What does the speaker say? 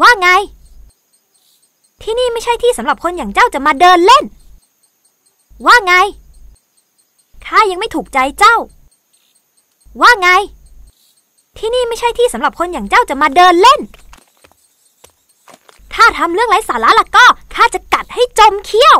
ว่าไง ที่นี่ไม่ใช่ที่สำหรับคนอย่างเจ้าจะมาเดินเล่น ว่าไง ข้ายังไม่ถูกใจเจ้า ว่าไง ที่นี่ไม่ใช่ที่สำหรับคนอย่างเจ้าจะมาเดินเล่น ถ้าทำเรื่องไร้สาระล่ะก็ ข้าจะกัดให้จมเขี้ยว